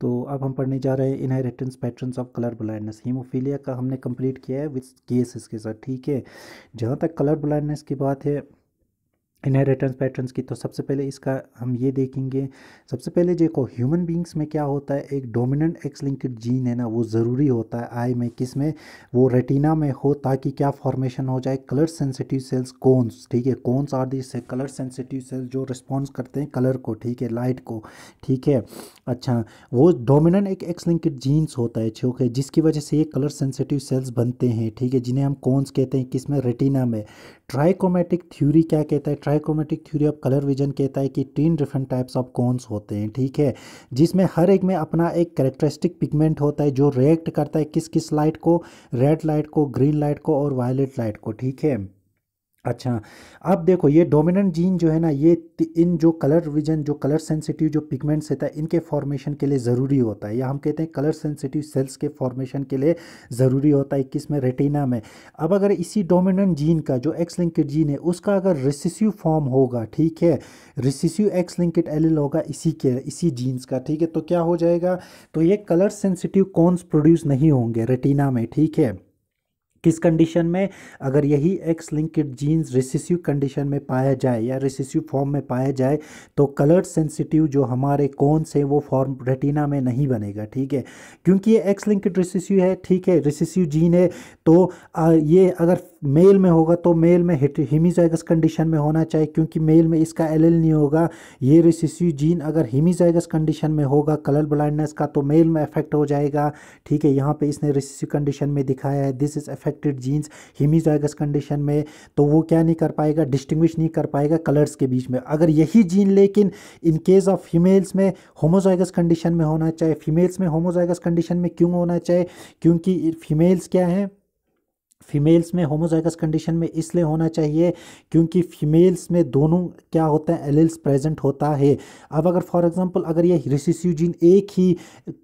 तो अब हम पढ़ने जा रहे हैं inheritance patterns of colour blindness haemophilia का हमने कंप्लीट किया है विथ केसेस के साथ ठीक है जहाँ तक कलर ब्लाइंडनेस की बात है इनहेरिटेंस पैटर्न्स की तो सबसे पहले इसका हम ये देखेंगे सबसे पहले देखो ह्यूमन बींग्स में क्या होता है एक डोमिनेंट एक्स लिंक्ड जीन है ना वो ज़रूरी होता है आई में किस में वो रेटिना में हो ताकि क्या फॉर्मेशन हो जाए कलर सेंसिटिव सेल्स कोन्स ठीक है cones are this say colour sensitive cells जो रिस्पॉन्स करते हैं कलर को ठीक है लाइट को ठीक है अच्छा वो डोमिनेंट एक एक्स लिंक्ड जीन्स होता है ठीक है जिसकी वजह से ये कलर सेंसिटिव सेल्स बनते हैं ठीक है जिन्हें हम कोन्स कहते हैं किस में रेटिना में ट्राइकोमेटिक थ्यूरी क्या कहता है trichromatic theory of colour vision कहता है कि तीन डिफरेंट टाइप्स ऑफ कॉन्स होते हैं ठीक है जिसमें हर एक में अपना एक करेक्टरिस्टिक पिगमेंट होता है जो रिएक्ट करता है किस किस लाइट को रेड लाइट को ग्रीन लाइट को और वायलेट लाइट को ठीक है अच्छा अब देखो ये डोमिनेंट जीन जो है ना ये इन जो कलर विजन जो कलर सेंसिटिव जो पिगमेंट्स होता है इनके फॉर्मेशन के लिए ज़रूरी होता है या हम कहते हैं कलर सेंसिटिव सेल्स के फॉर्मेशन के लिए ज़रूरी होता है किस में रेटिना में अब अगर इसी डोमिनेंट जीन का जो एक्स लिंकड जीन है उसका अगर रिसिसिव फॉर्म होगा ठीक है रिसिसिव एक्स लिंकड एलिल होगा इसी के इसी जीन्स का ठीक है तो क्या हो जाएगा तो ये कलर सेंसिटिव कॉन्स प्रोड्यूस नहीं होंगे रेटिना में ठीक है किस कंडीशन में अगर यही X linked genes recessive condition में पाया जाए या रिसिसिव फॉर्म में पाया जाए तो कलर सेंसिटिव जो हमारे कौन से वो फॉर्म रेटिना में नहीं बनेगा ठीक है क्योंकि ये एक्स लिंक्ड रिसिसिव है ठीक है रिसिसिव जीन है तो ये अगर मेल में होगा तो मेल में हिमीजाइगस कंडीशन में होना चाहिए क्योंकि मेल में इसका एल नहीं होगा ये रिसिस्यू जीन अगर हिमीजाइगस कंडीशन में होगा कलर ब्लाइंडनेस का तो मेल में अफेक्ट हो जाएगा ठीक है यहाँ पे इसने रिसिस्यू कंडीशन में दिखाया है this is affected genes hemizygous condition में तो वो क्या नहीं कर पाएगा डिस्टिंग्विश नहीं कर पाएगा कलर्स के बीच में अगर यही जीन लेकिन इन केस ऑफ फीमेल्स में होमोजाइगस कंडीशन में होना चाहिए फीमेल्स में होमोजाइगस कंडीशन में क्यों होना चाहिए क्योंकि फीमेल्स क्या हैं फीमेल्स में होमोजाइगस कंडीशन में इसलिए होना चाहिए क्योंकि फीमेल्स में दोनों क्या होता है एलिल्स प्रेजेंट होता है अब अगर फॉर एग्जांपल अगर ये रिसिस्यू जीन एक ही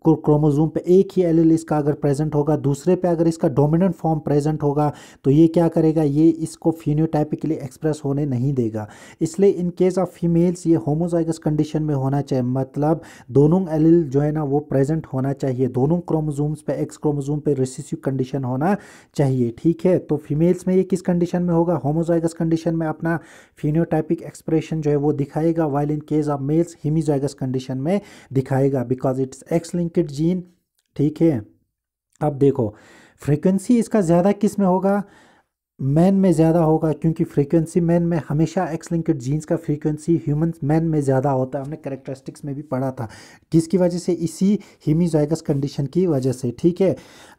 क्रोमोजोम पे एक ही एलिल इसका अगर प्रेजेंट होगा दूसरे पे अगर इसका डोमिनेंट फॉर्म प्रेजेंट होगा तो ये क्या करेगा ये इसको फीनियोटाइपिकली एक्सप्रेस होने नहीं देगा इसलिए इन केस ऑफ फीमेल्स ये होमोजाइगस कंडीशन में होना चाहिए मतलब दोनों एलिल जो है ना वो प्रेजेंट होना चाहिए दोनों क्रोमोजोम्स पर एक्स क्रोमोजोम पर रिसिस्यू कंडीशन होना चाहिए ठीक है तो फीमेल्स में ये किस कंडीशन में होगा होमोजाइगस कंडीशन में अपना फिनियोटाइपिक एक्सप्रेशन जो है वो दिखाएगा while in case of males hemizygous condition में दिखाएगा because it's X linked gene ठीक है अब देखो फ्रीक्वेंसी इसका ज़्यादा किस में होगा मैन में ज़्यादा होगा क्योंकि फ्रीक्वेंसी मैन में हमेशा एक्स लिंक्ड जीन्स का फ्रीक्वेंसी ह्यूमन मैन में ज़्यादा होता है हमने करेक्टरिस्टिक्स में भी पढ़ा था जिसकी वजह से इसी हीमीजाइगस कंडीशन की वजह से ठीक है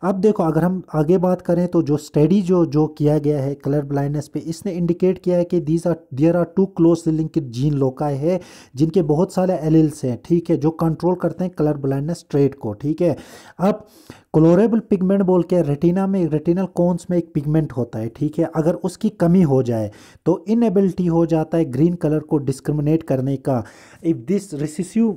अब देखो अगर हम आगे बात करें तो जो स्टडी जो जो किया गया है कलर ब्लाइंडनेस पे इसने इंडिकेट किया है कि these are there are two close linked gene loci है जिनके बहुत सारे एलिल्स हैं ठीक है जो कंट्रोल करते हैं कलर ब्लाइंडनेस ट्रेड को ठीक है अब क्लोरेबल पिगमेंट बोल के रेटिना में रेटिनल कोन्स में एक पिगमेंट होता है ठीक है अगर उसकी कमी हो जाए तो इनएबिलिटी हो जाता है ग्रीन कलर को डिस्क्रिमिनेट करने का इफ़ दिस रिसिसिव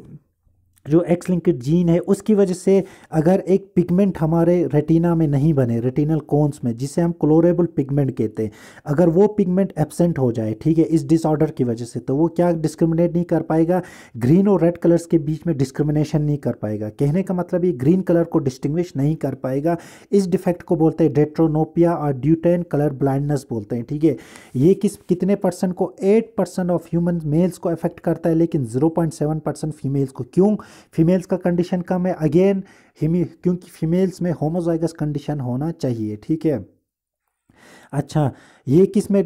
जो एक्स लिंक्ड जीन है उसकी वजह से अगर एक पिगमेंट हमारे रेटिना में नहीं बने रेटिनल कोन्स में जिसे हम क्लोरेबल पिगमेंट कहते हैं अगर वो पिगमेंट एबसेंट हो जाए ठीक है इस डिसऑर्डर की वजह से तो वो क्या डिस्क्रिमिनेट नहीं कर पाएगा ग्रीन और रेड कलर्स के बीच में डिस्क्रिमिनेशन नहीं कर पाएगा कहने का मतलब ये ग्रीन कलर को डिस्टिंग्विश नहीं कर पाएगा इस डिफेक्ट को बोलते हैं डेट्रोनोपिया और ड्यूटेन कलर ब्लाइंडनेस बोलते हैं ठीक है ये किस कितने परसेंट को eight percent of human males को अफेक्ट करता है लेकिन zero point seven percent females को क्यों फीमेल्स का कंडीशन कम है अगेन क्योंकि फीमेल्स में होमोजाइगस कंडीशन होना चाहिए ठीक है अच्छा ये किस में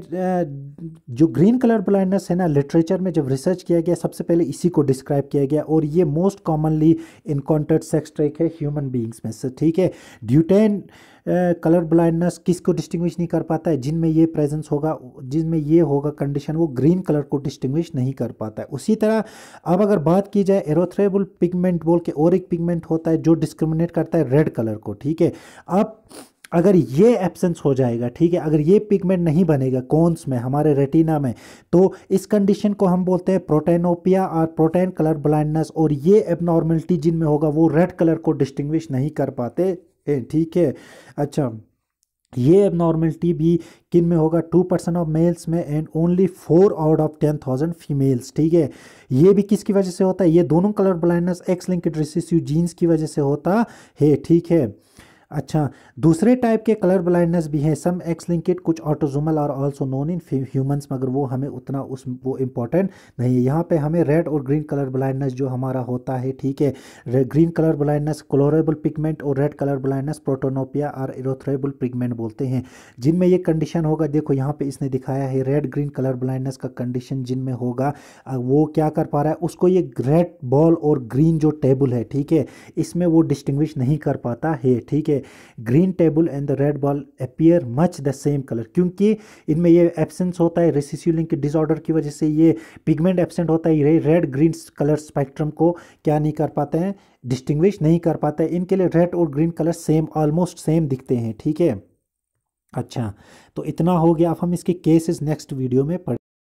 जो ग्रीन कलर ब्लाइंडनेस है ना लिटरेचर में जब रिसर्च किया गया सबसे पहले इसी को डिस्क्राइब किया गया और ये most commonly encountered sex track है ह्यूमन बींग्स में से ठीक है ड्यूटेन कलर ब्लाइंडनेस किसको डिस्टिंग्विश नहीं कर पाता है जिनमें ये प्रेजेंस होगा जिनमें ये होगा कंडीशन वो ग्रीन कलर को डिस्टिंग्विश नहीं कर पाता है उसी तरह अब अगर बात की जाए एरोथ्रेबल पिगमेंट बोल के और एक पिगमेंट होता है जो डिस्क्रिमिनेट करता है रेड कलर को ठीक है अब अगर ये एब्सेंस हो जाएगा ठीक है अगर ये पिगमेंट नहीं बनेगा कॉन्स में हमारे रेटिना में तो इस कंडीशन को हम बोलते हैं प्रोटेनोपिया और प्रोटेन कलर ब्लाइंडनेस और ये एबनॉर्मलिटी जिनमें होगा वो रेड कलर को डिस्टिंग्विश नहीं कर पाते ठीक है अच्छा ये एबनॉर्मलिटी भी किन में होगा टू परसेंट ऑफ मेल्स में and only four out of ten thousand females ठीक है ये भी किसकी वजह से होता है ये दोनों colour blindness X linked recessive genes की वजह से होता है ठीक है अच्छा दूसरे टाइप के कलर ब्लाइंडनेस भी हैं सम एक्स लिंकेड कुछ ऑटोजोमल और ऑल्सो नॉन इन ह्यूमंस मगर वो हमें उतना उस वो इम्पॉर्टेंट नहीं है यहाँ पे हमें रेड और ग्रीन कलर ब्लाइंडनेस जो हमारा होता है ठीक है green colour blindness chlorolabe pigment और रेड कलर ब्लाइंडनेस प्रोटोनोपिया और इरोथ्रेबल पिगमेंट बोलते हैं जिनमें ये कंडीशन होगा देखो यहाँ पर इसने दिखाया है रेड ग्रीन कलर ब्लाइंडनेस का कंडीशन जिनमें होगा वो क्या कर पा रहा है उसको ये रेड बॉल और ग्रीन जो टेबल है ठीक है इसमें वो डिस्टिंग्विश नहीं कर पाता है ठीक है green table and the red ball appear much the same colour क्योंकि इनमें ये एब्सेंस होता है रेसिस्यूलिंग के डिसऑर्डर की वजह से ये पिगमेंट एब्सेंट होता है रेड ग्रीन कलर स्पेक्ट्रम को क्या नहीं कर पाते हैं डिस्टिंग्विश नहीं कर पाते हैं इनके लिए रेड और green colour same almost same दिखते हैं ठीक है अच्छा तो इतना हो गया अब हम इसके केसेस नेक्स्ट वीडियो में पढ़